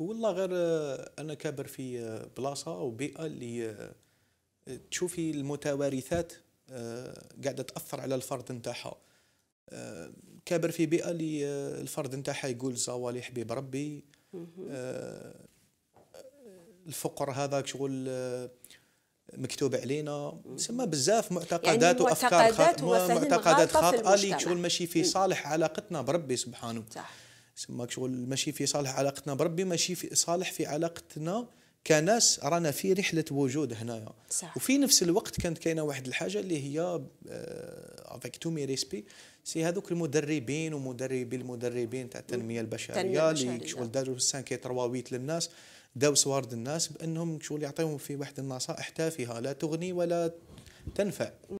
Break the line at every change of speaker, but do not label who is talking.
والله غير آه، انا كابر في آه، بلاصه وبيئه اللي آه، تشوفي المتوارثات قاعده تاثر على الفرد نتاعها كابر في بيئه اللي الفرد نتاعها يقول زوالي حبيب ربي الفقر هذاك شغل مكتوب علينا سما بزاف معتقدات يعني وافكار خاطئه معتقدات خاطئه اللي شغل ماشي في صالح علاقتنا بربي سبحانه صح. سماك شغل ماشي في صالح علاقتنا بربي ماشي في صالح في علاقتنا كناس رانا في رحله وجود هنايا صح. وفي نفس الوقت كانت كاينه واحد الحاجه اللي هي افيك تو مي ريسبي سي هذوك المدربين ومدربي المدربين تاع التنميه البشريه اللي شغل داروا 5 3 للناس داو سوارد الناس بانهم شغل يعطيهم في واحد النصائح تافهه لا تغني ولا تنفع